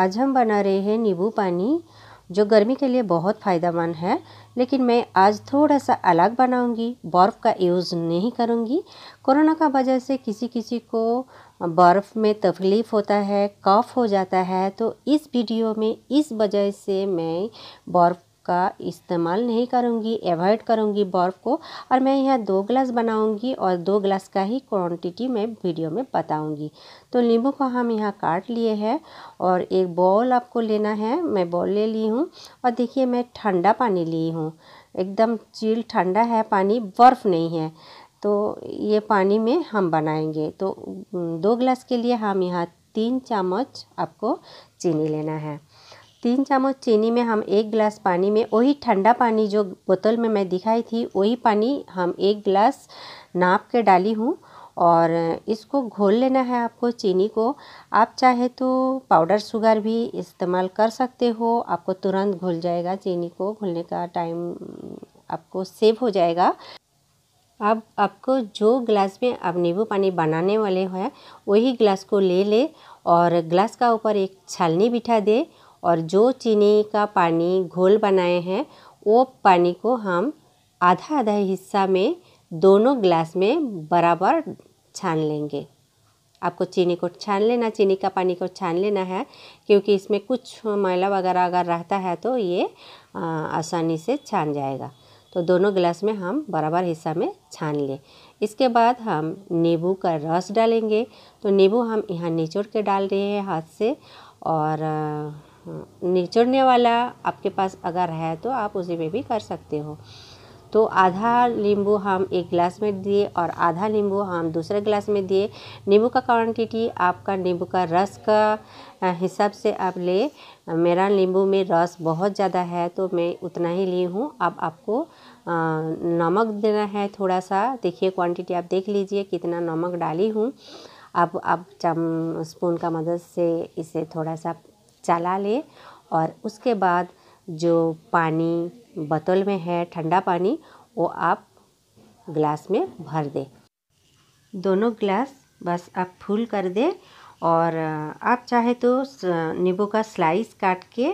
आज हम बना रहे हैं नींबू पानी जो गर्मी के लिए बहुत फ़ायदेमंद है लेकिन मैं आज थोड़ा सा अलग बनाऊंगी बर्फ़ का यूज़ नहीं करूंगी कोरोना का वजह से किसी किसी को बर्फ़ में तकलीफ़ होता है कफ हो जाता है तो इस वीडियो में इस वजह से मैं बर्फ़ का इस्तेमाल नहीं करूँगी एवॉइड करूँगी बर्फ़ को और मैं यहाँ दो गिलास बनाऊँगी और दो गिलास का ही क्वांटिटी मैं वीडियो में बताऊँगी तो नींबू को हम यहाँ काट लिए हैं और एक बॉल आपको लेना है मैं बॉल ले ली हूँ और देखिए मैं ठंडा पानी ली हूँ एकदम चील ठंडा है पानी बर्फ़ नहीं है तो ये पानी में हम बनाएंगे तो दो गिलास के लिए हम यहाँ तीन चम्मच आपको चीनी लेना है तीन चम्मच चीनी में हम एक गिलास पानी में वही ठंडा पानी जो बोतल में मैं दिखाई थी वही पानी हम एक गिलास नाप के डाली हूँ और इसको घोल लेना है आपको चीनी को आप चाहे तो पाउडर शुगर भी इस्तेमाल कर सकते हो आपको तुरंत घुल जाएगा चीनी को घुलने का टाइम आपको सेव हो जाएगा अब आपको जो गिलास में आप नींबू पानी बनाने वाले हैं वही गिलास को ले ले और गिलास का ऊपर एक छालनी बिठा दे और जो चीनी का पानी घोल बनाए हैं वो पानी को हम आधा आधा हिस्सा में दोनों ग्लास में बराबर छान लेंगे आपको चीनी को छान लेना चीनी का पानी को छान लेना है क्योंकि इसमें कुछ मैला वगैरह अगर रहता है तो ये आसानी से छान जाएगा तो दोनों गिलास में हम बराबर हिस्सा में छान लें इसके बाद हम नींबू का रस डालेंगे तो नींबू हम यहाँ निचोड़ के डाल रहे हैं हाथ से और निचुड़ने निचोड़ने वाला आपके पास अगर है तो आप उसी में भी कर सकते हो तो आधा नींबू हम एक गिलास में दिए और आधा नींबू हम दूसरे गिलास में दिए नींबू का क्वांटिटी आपका नींबू का रस का हिसाब से आप ले मेरा नींबू में रस बहुत ज़्यादा है तो मैं उतना ही ली हूँ अब आपको नमक देना है थोड़ा सा देखिए क्वांटिटी आप देख लीजिए कितना नमक डाली हूँ अब आप, आप चम स्पून का मदद से इसे थोड़ा सा चला ले और उसके बाद जो पानी बोतल में है ठंडा पानी वो आप ग्लास में भर दे दोनों ग्लास बस आप फुल कर दें और आप चाहे तो नींबू का स्लाइस काट के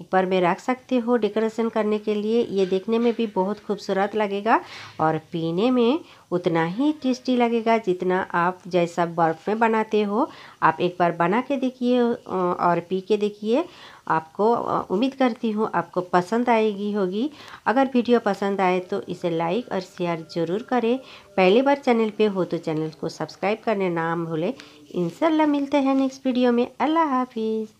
ऊपर में रख सकते हो डेकोरेशन करने के लिए ये देखने में भी बहुत खूबसूरत लगेगा और पीने में उतना ही टेस्टी लगेगा जितना आप जैसा बर्फ़ में बनाते हो आप एक बार बना के देखिए और पी के देखिए आपको उम्मीद करती हूँ आपको पसंद आएगी होगी अगर वीडियो पसंद आए तो इसे लाइक और शेयर ज़रूर करें पहली बार चैनल पे हो तो चैनल को सब्सक्राइब करने नाम भूलें इंशाल्लाह मिलते हैं नेक्स्ट वीडियो में अल्लाह हाफिज़